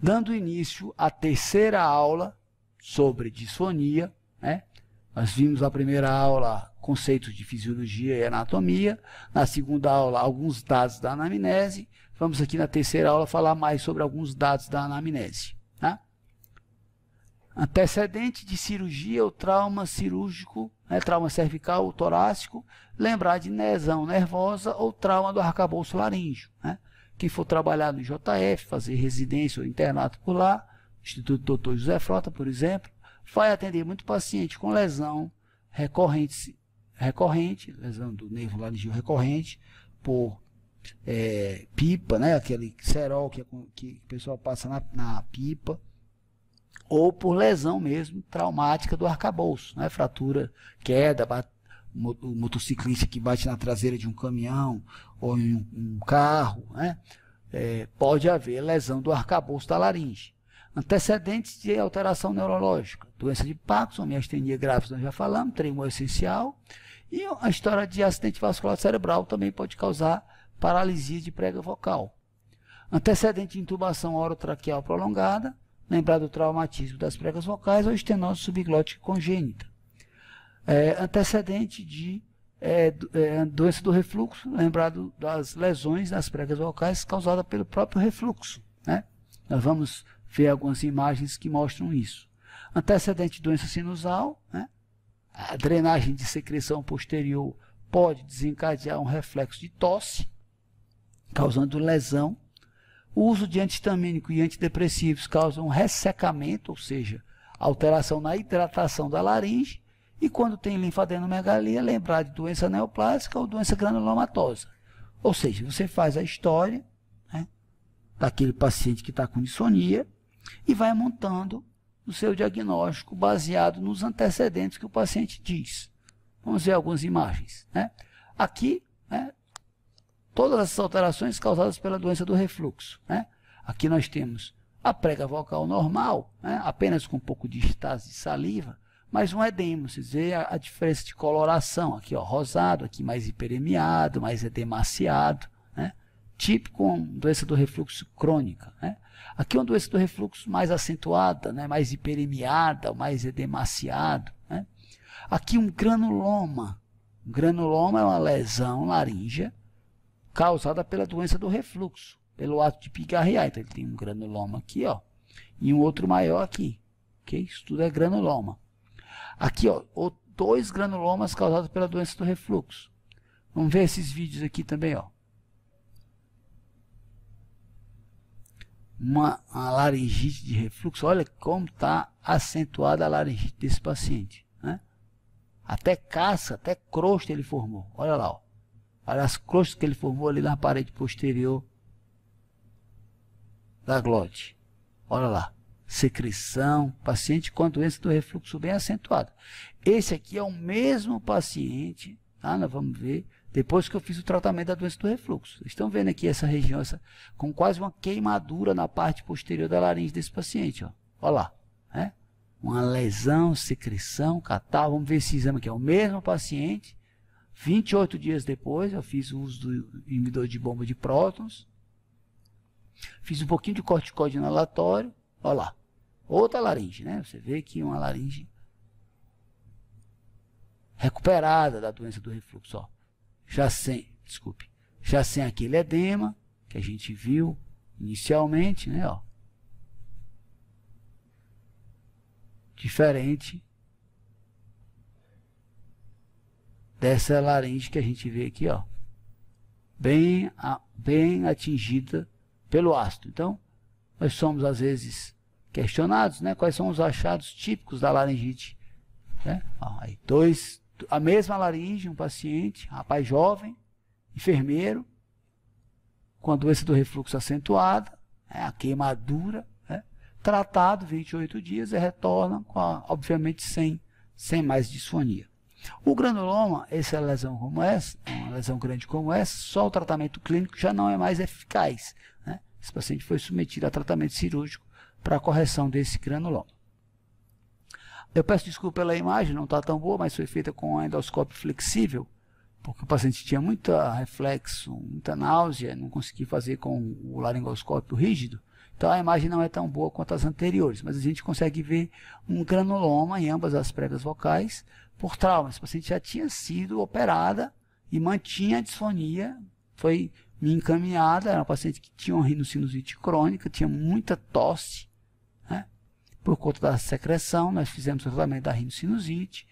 dando início à terceira aula sobre disfonia. Né? Nós vimos a primeira aula conceitos de fisiologia e anatomia, na segunda aula alguns dados da anamnese, vamos aqui na terceira aula falar mais sobre alguns dados da anamnese. Né? Antecedente de cirurgia ou trauma cirúrgico, né? trauma cervical ou torácico, lembrar de lesão nervosa ou trauma do arcabouço laríngeo. Né? Quem for trabalhar no JF, fazer residência ou internato por lá, Instituto Dr José Frota, por exemplo, vai atender muito paciente com lesão recorrente, recorrente lesão do nervo laringeal recorrente, por é, pipa, né? aquele cerol que, que o pessoal passa na, na, pipa, ou por lesão mesmo traumática do arcabouço, né? fratura, queda, bat, o motociclista que bate na traseira de um caminhão ou em um carro, né? É, pode haver lesão do arcabouço da laringe. Antecedentes de alteração neurológica, doença de Parkinson, miastenia grave, nós já falamos, tremor é essencial. E a história de acidente vascular cerebral também pode causar paralisia de prega vocal. Antecedente de intubação orotraqueal prolongada, lembrar do traumatismo das pregas vocais ou estenose subglótica congênita é, antecedente de é, é, doença do refluxo, lembrado das lesões nas pregas vocais causadas pelo próprio refluxo. Né? Nós vamos ver algumas imagens que mostram isso. Antecedente de doença sinusal, né? a drenagem de secreção posterior pode desencadear um reflexo de tosse, causando lesão. O uso de antistamínico e antidepressivos causa um ressecamento, ou seja, alteração na hidratação da laringe, e quando tem linfadenomegalia, lembrar de doença neoplásica ou doença granulomatosa. Ou seja, você faz a história né, daquele paciente que está com insonia e vai montando o seu diagnóstico baseado nos antecedentes que o paciente diz. Vamos ver algumas imagens. Né? Aqui, né, todas essas alterações causadas pela doença do refluxo. Né? Aqui nós temos a prega vocal normal, né, apenas com um pouco de estase de saliva, mas um edema, se dizer a, a, diferença de coloração, aqui ó, rosado, aqui mais hiperemiado, mais edemaciado, né? típico uma doença do refluxo crônica. Né? Aqui é uma doença do refluxo mais acentuada, né? mais hiperemiada, mais edemaciado. Né? Aqui um granuloma. Um granuloma é uma lesão laríngea causada pela doença do refluxo, pelo ato de pigarrear. Então ele tem um granuloma aqui ó, e um outro maior aqui. Okay? Isso tudo é granuloma. Aqui, ó, dois granulomas causados pela doença do refluxo. Vamos ver esses vídeos aqui também, ó. Uma, uma laringite de refluxo. Olha como está acentuada a laringite desse paciente. Né? Até caça, até crosta ele formou. Olha lá, ó. Olha as crostas que ele formou ali na parede posterior da glote. Olha lá secreção, paciente com doença do refluxo bem acentuada. Esse aqui é o mesmo paciente, tá? nós vamos ver, depois que eu fiz o tratamento da doença do refluxo. Estão vendo aqui essa região essa, com quase uma queimadura na parte posterior da laringe desse paciente. Ó. Olha lá, né? uma lesão, secreção, catarro. Vamos ver esse exame aqui. É o mesmo paciente. 28 dias depois, eu fiz o uso do inibidor de bomba de prótons. Fiz um pouquinho de corticoide inalatório. Olha lá. Outra laringe, né? Você vê que uma laringe recuperada da doença do refluxo, ó. Já sem, desculpe, já sem aquele edema que a gente viu inicialmente, né, ó. Diferente dessa laringe que a gente vê aqui, ó. Bem, bem atingida pelo ácido. Então, nós somos às vezes questionados, né? Quais são os achados típicos da laringite? Né? aí dois, a mesma laringe, um paciente, rapaz jovem, enfermeiro, com a doença do refluxo acentuada, né? a queimadura, né? tratado 28 dias e retorna com, a, obviamente, sem, sem mais disfonia. O granuloma, essa é lesão como essa, é uma lesão grande como essa, só o tratamento clínico já não é mais eficaz. Né? Esse paciente foi submetido a tratamento cirúrgico para a correção desse granuloma. Eu peço desculpa pela imagem, não está tão boa, mas foi feita com um endoscópio flexível, porque o paciente tinha muito reflexo, muita náusea, não consegui fazer com o laringoscópio rígido. Então a imagem não é tão boa quanto as anteriores, mas a gente consegue ver um granuloma em ambas as pregas vocais por trauma. Esse paciente já tinha sido operada e mantinha a disfonia, foi me encaminhada, era um paciente que tinha uma rinocinusite crônica, tinha muita tosse, por conta da secreção, nós fizemos o tratamento da rinocinusite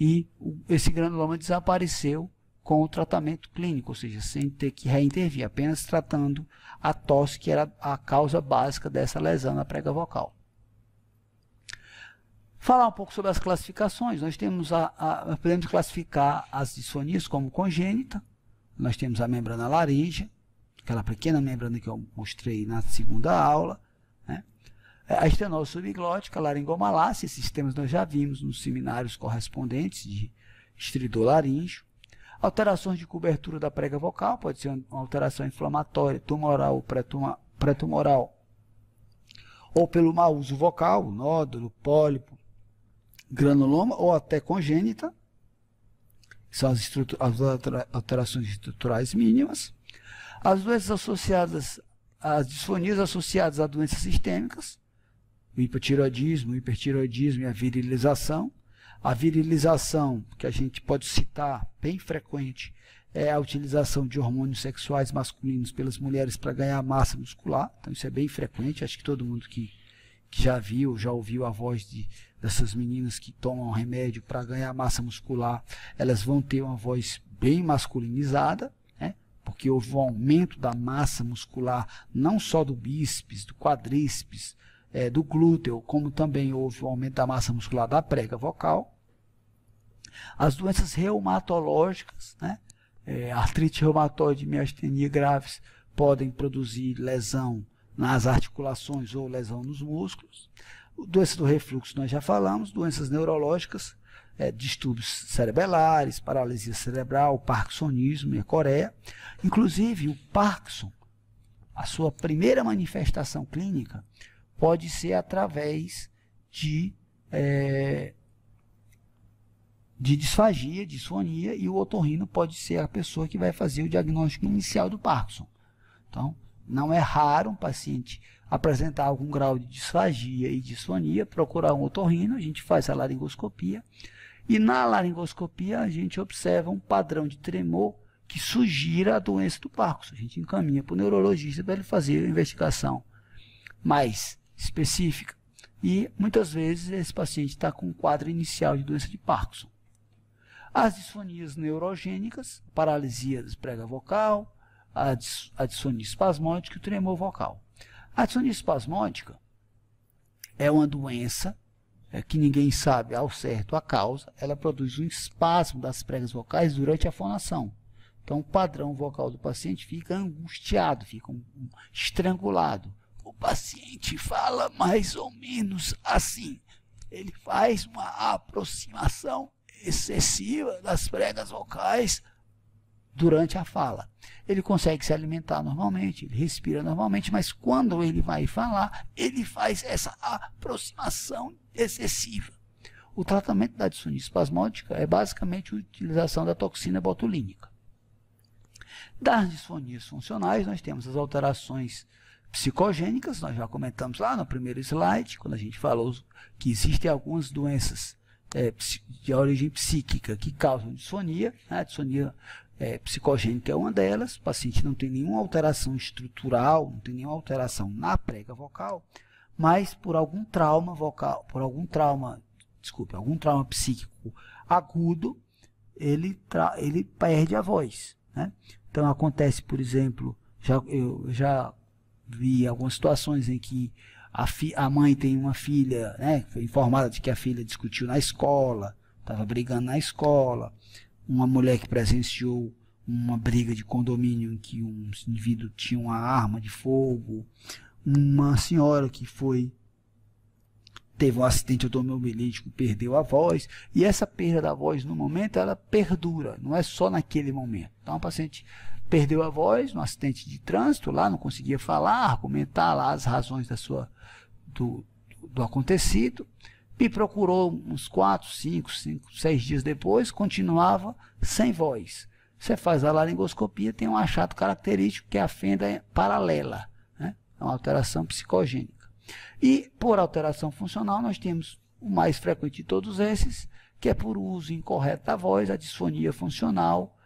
e esse granuloma desapareceu com o tratamento clínico, ou seja, sem ter que reintervir, apenas tratando a tosse que era a causa básica dessa lesão na prega vocal. Falar um pouco sobre as classificações. Nós temos a, a podemos classificar as disfonias como congênita. Nós temos a membrana laríngea, aquela pequena membrana que eu mostrei na segunda aula. É, a estenose subglótica, laringomalácia, esses temas nós já vimos nos seminários correspondentes de laríngeo. Alterações de cobertura da prega vocal, pode ser uma alteração inflamatória, tumoral ou pré-tumoral, ou pelo mau uso vocal, nódulo, pólipo, granuloma ou até congênita, são as, as alterações estruturais mínimas. As doenças associadas as disfonias associadas a doenças sistêmicas, o hipotiroidismo, o hipertiroidismo e a virilização. A virilização, que a gente pode citar bem frequente, é a utilização de hormônios sexuais masculinos pelas mulheres para ganhar massa muscular. Então, isso é bem frequente. Acho que todo mundo que, que já viu, já ouviu a voz de, dessas meninas que tomam remédio para ganhar massa muscular, elas vão ter uma voz bem masculinizada, né? porque houve um aumento da massa muscular, não só do bíceps, do quadríceps, é, do glúteo, como também houve o aumento da massa muscular da prega vocal. As doenças reumatológicas, né? É, artrite reumatoide e miastenia graves podem produzir lesão nas articulações ou lesão nos músculos. Doença do refluxo nós já falamos, doenças neurológicas, é, distúrbios cerebelares, paralisia cerebral, parkinsonismo e coreia. Inclusive, o Parkinson, a sua primeira manifestação clínica, pode ser através de, é, de disfagia, disfonia, e o otorrino pode ser a pessoa que vai fazer o diagnóstico inicial do Parkinson. Então, não é raro um paciente apresentar algum grau de disfagia e disfonia, procurar um otorrino, a gente faz a laringoscopia, e na laringoscopia a gente observa um padrão de tremor que sugira a doença do Parkinson. A gente encaminha para o neurologista para ele fazer a investigação mais específica. E muitas vezes esse paciente está com um quadro inicial de doença de Parkinson. As disfonias neurogênicas, paralisia das prega vocal, a, dis, a disfonia espasmódica e o tremor vocal. A disfonia espasmódica é uma doença é, que ninguém sabe ao certo a causa, ela produz um espasmo das pregas vocais durante a fonação. Então, o padrão vocal do paciente fica angustiado, fica um, um, estrangulado paciente fala mais ou menos assim. Ele faz uma aproximação excessiva das pregas vocais durante a fala. Ele consegue se alimentar normalmente, ele respira normalmente, mas quando ele vai falar, ele faz essa aproximação excessiva. O tratamento da disfunção espasmódica é basicamente a utilização da toxina botulínica. Das disfonias funcionais, nós temos as alterações psicogênicas, nós já comentamos lá no primeiro slide, quando a gente falou que existem algumas doenças é, de origem psíquica que causam disfonia, né? a disfonia é, psicogênica é uma delas, o paciente não tem nenhuma alteração estrutural, não tem nenhuma alteração na prega vocal, mas por algum trauma vocal, por algum trauma, desculpe, algum trauma psíquico agudo, ele, ele perde a voz. Né? Então acontece, por exemplo, já, eu já vi algumas situações em que a, fi, a mãe tem uma filha, né, foi informada de que a filha discutiu na escola, estava brigando na escola, uma mulher que presenciou uma briga de condomínio em que um indivíduo tinha uma arma de fogo, uma senhora que foi teve um acidente automobilístico, perdeu a voz, e essa perda da voz no momento ela perdura, não é só naquele momento. Então a paciente perdeu a voz no acidente de trânsito lá, não conseguia falar, argumentar lá as razões da sua do, do acontecido. Me procurou uns 4, 5, 5, 6 dias depois, continuava sem voz. Você faz a laringoscopia, tem um achado característico que é a fenda paralela, né? é uma alteração psicogênica. E por alteração funcional, nós temos o mais frequente de todos esses, que é por uso incorreto da voz, a disfonia funcional,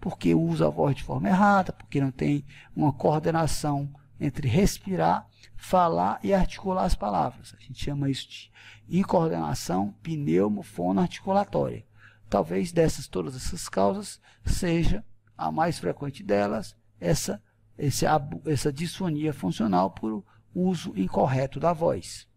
porque usa a voz de forma errada, porque não tem uma coordenação entre respirar, falar e articular as palavras. A gente chama isso de incoordenação pneumofonoarticulatória. Talvez dessas todas essas causas seja a mais frequente delas essa esse, essa disfonia funcional por uso incorreto da voz.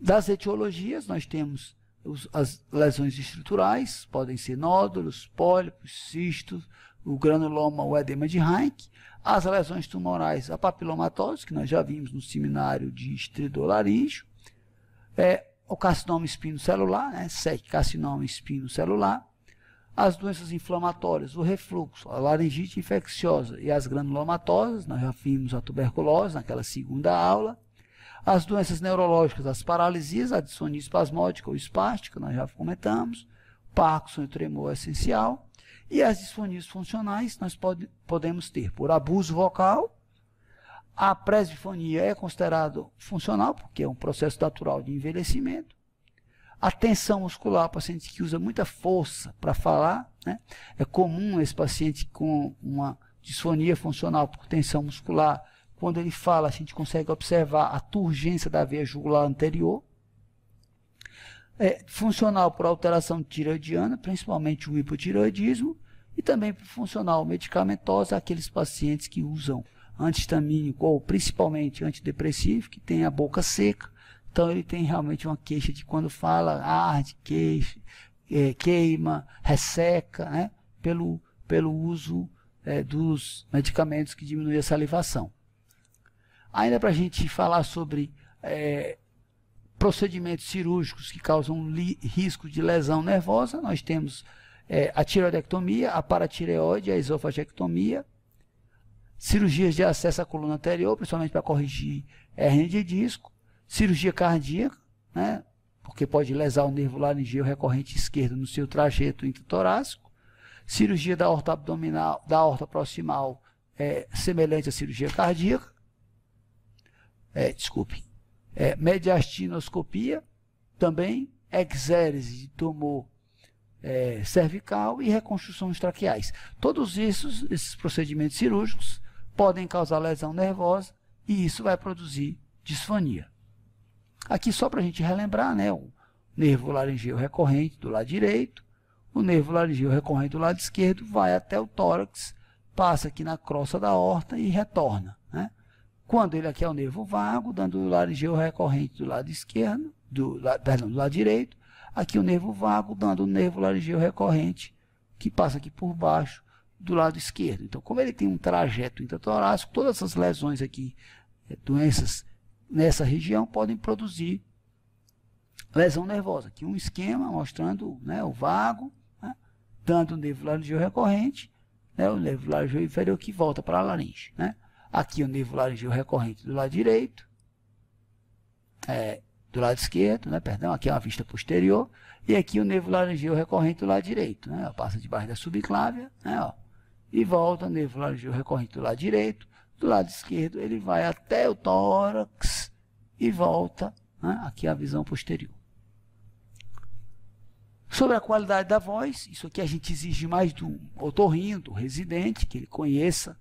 Das etiologias, nós temos os, as lesões estruturais, podem ser nódulos, pólipos, cistos, o granuloma ou edema de Heinck, as lesões tumorais, a papilomatose, que nós já vimos no seminário de estridolaríngeo, é, o carcinoma espino-celular, né, sete carcinoma espino-celular, as doenças inflamatórias, o refluxo, a laringite infecciosa e as granulomatosas, nós já vimos a tuberculose naquela segunda aula, as doenças neurológicas, as paralisias, a dissonia espasmódica ou espástica, nós já comentamos, Parkinson e tremor é essencial, e as disfonias funcionais nós pode, podemos ter por abuso vocal, a presbifonia é considerado funcional, porque é um processo natural de envelhecimento, a tensão muscular, paciente que usa muita força para falar, né? é comum esse paciente com uma disfonia funcional por tensão muscular, quando ele fala, a gente consegue observar a turgência da veia jugular anterior. É, funcional por alteração tiroidiana, principalmente o hipotiroidismo, e também por funcional medicamentosa, aqueles pacientes que usam antihistamínico ou principalmente antidepressivo, que tem a boca seca. Então ele tem realmente uma queixa de quando fala, arde, queixa, é, queima, resseca, né? pelo, pelo uso é, dos medicamentos que diminuem a salivação. Ainda para a gente falar sobre é, procedimentos cirúrgicos que causam risco de lesão nervosa, nós temos é, a tiroidectomia, a paratireoide, a esofagectomia, cirurgias de acesso à coluna anterior, principalmente para corrigir hernia de disco, cirurgia cardíaca, né, porque pode lesar o nervo laringeu recorrente esquerdo no seu trajeto intratorácico, cirurgia da horta abdominal, da horta proximal, é, semelhante à cirurgia cardíaca, é, desculpe, é, mediastinoscopia, também exérese de tumor é, cervical e reconstruções traqueais. Todos esses, esses procedimentos cirúrgicos podem causar lesão nervosa e isso vai produzir disfonia. Aqui só para a gente relembrar, né, o nervo laringeu recorrente do lado direito, o nervo laringeu recorrente do lado esquerdo vai até o tórax, passa aqui na crosta da horta e retorna. Quando ele aqui é o nervo vago, dando o laringeu recorrente do lado esquerdo, do, perdão, do lado direito, aqui o nervo vago, dando o nervo laringeu recorrente, que passa aqui por baixo, do lado esquerdo. Então, como ele tem um trajeto intratorácico, todas essas lesões aqui, é, doenças nessa região, podem produzir lesão nervosa. Aqui um esquema mostrando né, o vago, né, dando o nervo laringeu recorrente, né, o nervo laringeu inferior que volta para a laringe. Né? Aqui o nível laringeal recorrente do lado direito, é, do lado esquerdo, né? Perdão, aqui é uma vista posterior. E aqui o nervo laringeal recorrente do lado direito, né? Ó, passa debaixo da subclávia, né? Ó, e volta o nervo laringeal recorrente do lado direito. Do lado esquerdo ele vai até o tórax e volta, né? Aqui é a visão posterior. Sobre a qualidade da voz, isso aqui a gente exige mais do otorrinho, do residente, que ele conheça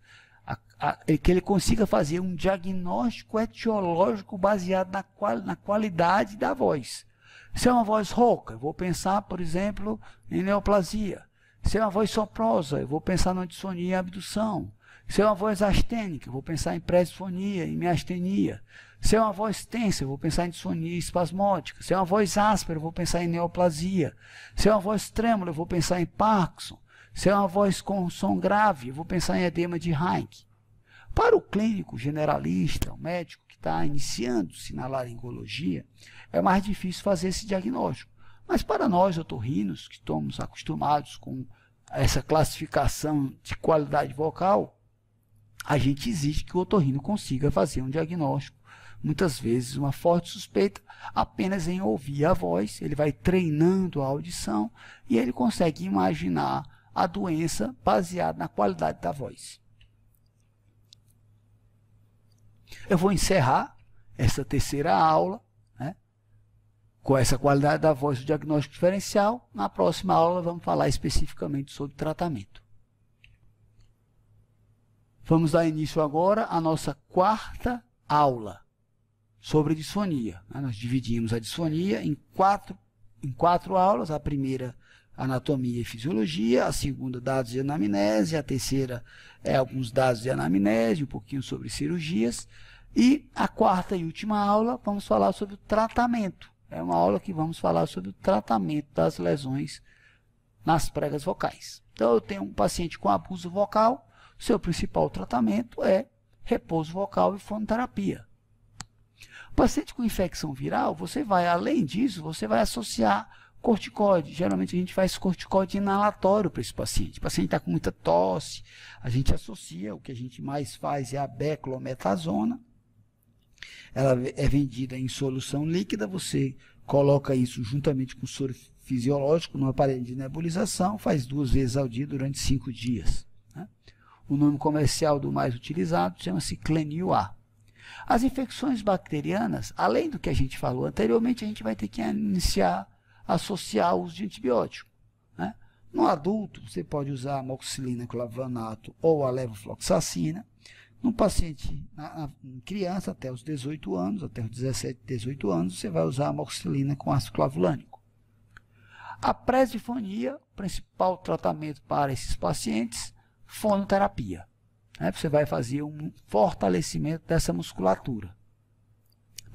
a, a, é que ele consiga fazer um diagnóstico etiológico baseado na, qual, na qualidade da voz. Se é uma voz rouca, eu vou pensar, por exemplo, em neoplasia. Se é uma voz soprosa, eu vou pensar na dissonia e abdução. Se é uma voz astênica, eu vou pensar em presfonia e miastenia. Se é uma voz tensa, eu vou pensar em dissonia espasmódica. Se é uma voz áspera, eu vou pensar em neoplasia. Se é uma voz trêmula, eu vou pensar em Parkinson. Se é uma voz com som grave, eu vou pensar em edema de Heinck. Para o clínico generalista, o médico que está iniciando-se na laringologia, é mais difícil fazer esse diagnóstico. Mas para nós, otorrinos, que estamos acostumados com essa classificação de qualidade vocal, a gente exige que o otorrino consiga fazer um diagnóstico. Muitas vezes, uma forte suspeita, apenas em ouvir a voz, ele vai treinando a audição e ele consegue imaginar a doença baseada na qualidade da voz. Eu vou encerrar essa terceira aula né, com essa qualidade da voz do diagnóstico diferencial. Na próxima aula vamos falar especificamente sobre tratamento. Vamos dar início agora à nossa quarta aula sobre disfonia. Né. Nós dividimos a disfonia em quatro, em quatro aulas. A primeira anatomia e fisiologia, a segunda, dados de anamnese, a terceira é alguns dados de anamnese, um pouquinho sobre cirurgias, e a quarta e última aula vamos falar sobre o tratamento. É uma aula que vamos falar sobre o tratamento das lesões nas pregas vocais. Então eu tenho um paciente com abuso vocal, seu principal tratamento é repouso vocal e fonoterapia. O paciente com infecção viral, você vai além disso, você vai associar Corticóide, geralmente a gente faz corticóide inalatório para esse paciente. O paciente está com muita tosse, a gente associa, o que a gente mais faz é a beclometasona. Ela é vendida em solução líquida, você coloca isso juntamente com o soro fisiológico no aparelho de nebulização, faz duas vezes ao dia durante cinco dias. Né? O nome comercial do mais utilizado chama-se Clenil A. As infecções bacterianas, além do que a gente falou anteriormente, a gente vai ter que iniciar associar o uso de antibiótico. Né? No adulto, você pode usar amoxicilina, clavanato ou a levofloxacina. No paciente, na, na, criança, até os 18 anos, até os 17, 18 anos, você vai usar amoxicilina com ácido clavulânico. A presifonia, principal tratamento para esses pacientes, fonoterapia. Né? Você vai fazer um fortalecimento dessa musculatura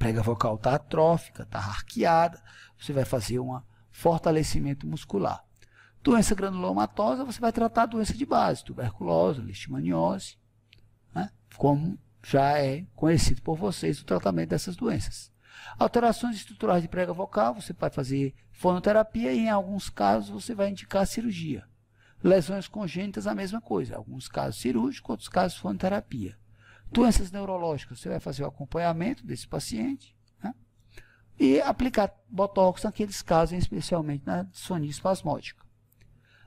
prega vocal está atrófica, está arqueada, você vai fazer um fortalecimento muscular. Doença granulomatosa, você vai tratar a doença de base, tuberculose, leishmaniose, né? como já é conhecido por vocês o tratamento dessas doenças. Alterações estruturais de prega vocal, você vai fazer fonoterapia e em alguns casos você vai indicar cirurgia. Lesões congênitas, a mesma coisa. Alguns casos cirúrgico, outros casos fonoterapia. Doenças neurológicas, você vai fazer o acompanhamento desse paciente né? e aplicar botox naqueles casos, especialmente na sonia espasmódica.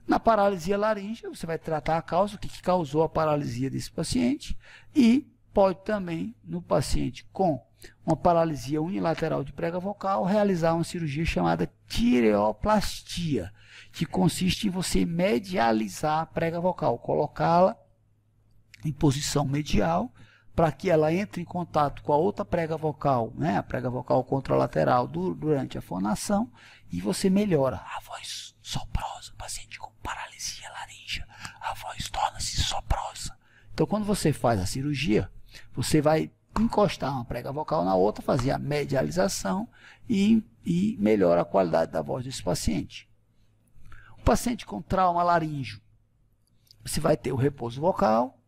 Na paralisia laríngea, você vai tratar a causa, o que causou a paralisia desse paciente e pode também, no paciente com uma paralisia unilateral de prega vocal, realizar uma cirurgia chamada tireoplastia, que consiste em você medializar a prega vocal, colocá-la em posição medial para que ela entre em contato com a outra prega vocal, né, a prega vocal contralateral durante a fonação, e você melhora a voz soprosa, paciente com paralisia laríngea, a voz torna-se soprosa. Então, quando você faz a cirurgia, você vai encostar uma prega vocal na outra, fazer a medialização e, e melhora a qualidade da voz desse paciente. O paciente com trauma laríngeo, você vai ter o repouso vocal,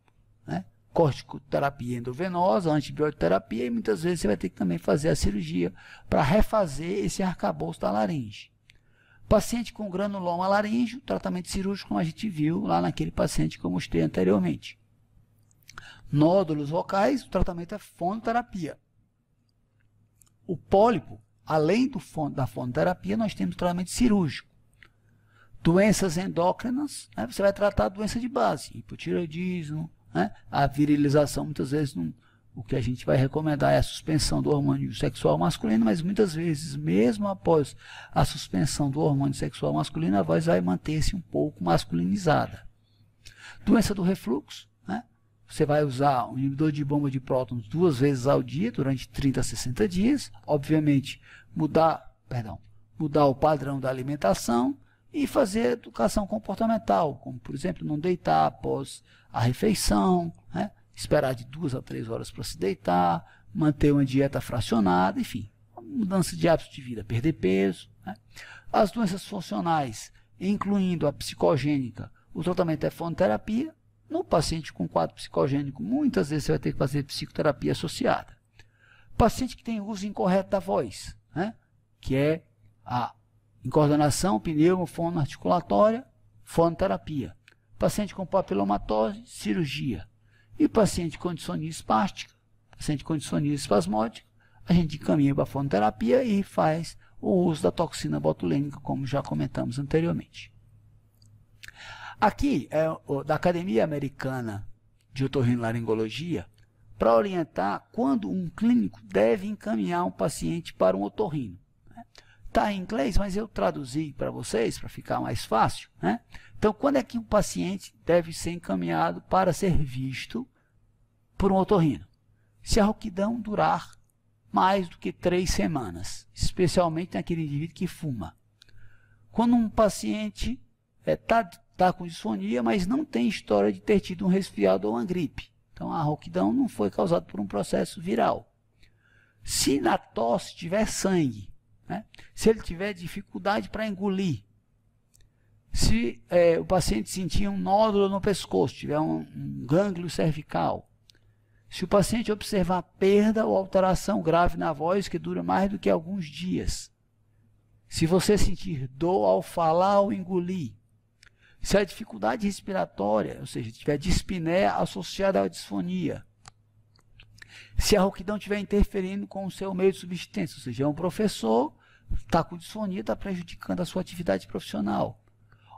corticoterapia endovenosa, antibioterapia e muitas vezes você vai ter que também fazer a cirurgia para refazer esse arcabouço da laringe. Paciente com granuloma laríngeo, tratamento cirúrgico, como a gente viu lá naquele paciente que eu mostrei anteriormente. Nódulos vocais, o tratamento é fonoterapia. O pólipo, além do fono da fonoterapia, nós temos tratamento cirúrgico. Doenças endócrinas, né, você vai tratar a doença de base, hipotireoidismo, né? A virilização, muitas vezes, não, o que a gente vai recomendar é a suspensão do hormônio sexual masculino, mas muitas vezes, mesmo após a suspensão do hormônio sexual masculino, a voz vai manter-se um pouco masculinizada. Doença do refluxo, né? Você vai usar um inibidor de bomba de prótons duas vezes ao dia durante 30 a 60 dias. Obviamente, mudar, perdão, mudar o padrão da alimentação, e fazer educação comportamental, como por exemplo não deitar após a refeição, né? esperar de duas a três horas para se deitar, manter uma dieta fracionada, enfim, mudança de hábitos de vida, perder peso. Né? As doenças funcionais, incluindo a psicogênica, o tratamento é fonoterapia. No paciente com quadro psicogênico, muitas vezes você vai ter que fazer psicoterapia associada. Paciente que tem uso incorreto da voz, né? que é a em coordenação articulatória, fonoterapia. Paciente com papilomatose, cirurgia. E paciente com distonia espástica, paciente com distonia espasmódica, a gente encaminha para a fonoterapia e faz o uso da toxina botulínica, como já comentamos anteriormente. Aqui, é, da Academia Americana de Otorrinolaringologia, para orientar quando um clínico deve encaminhar um paciente para um otorrino. Está em inglês, mas eu traduzi para vocês para ficar mais fácil. Né? Então, quando é que um paciente deve ser encaminhado para ser visto por um otorrino? Se a rouquidão durar mais do que três semanas, especialmente naquele indivíduo que fuma. Quando um paciente está é, tá, tá com disfonia, mas não tem história de ter tido um resfriado ou uma gripe. Então, a rouquidão não foi causada por um processo viral. Se na tosse tiver sangue, né? Se ele tiver dificuldade para engolir, se é, o paciente sentir um nódulo no pescoço, tiver um, um gânglio cervical, se o paciente observar perda ou alteração grave na voz que dura mais do que alguns dias, se você sentir dor ao falar ou engolir, se a dificuldade respiratória, ou seja, tiver dispneia associada à disfonia, se a rouquidão estiver interferindo com o seu meio de subsistência, ou seja, é um professor está com disfonia, está prejudicando a sua atividade profissional.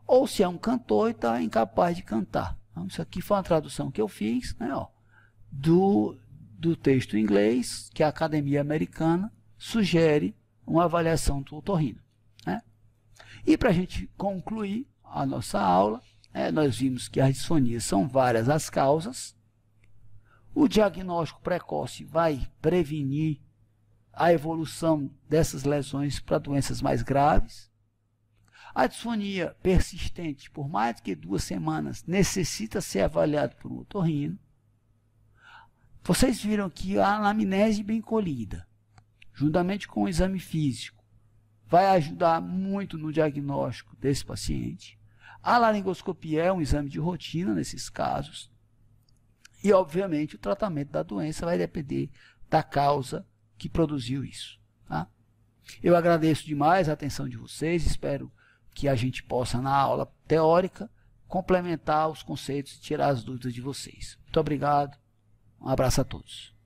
Ou se é um cantor e está incapaz de cantar. Então, isso aqui foi uma tradução que eu fiz né, ó, do, do texto em inglês que a Academia Americana sugere uma avaliação do otorrino. Né? E para a gente concluir a nossa aula, é, nós vimos que as dissonias são várias as causas. O diagnóstico precoce vai prevenir a evolução dessas lesões para doenças mais graves. A disfonia persistente por mais que duas semanas necessita ser avaliado por um otorrino. Vocês viram que a anamnese bem colhida, juntamente com o exame físico, vai ajudar muito no diagnóstico desse paciente. A laringoscopia é um exame de rotina nesses casos. E, obviamente, o tratamento da doença vai depender da causa que produziu isso. Tá? Eu agradeço demais a atenção de vocês, espero que a gente possa, na aula teórica, complementar os conceitos e tirar as dúvidas de vocês. Muito obrigado, um abraço a todos.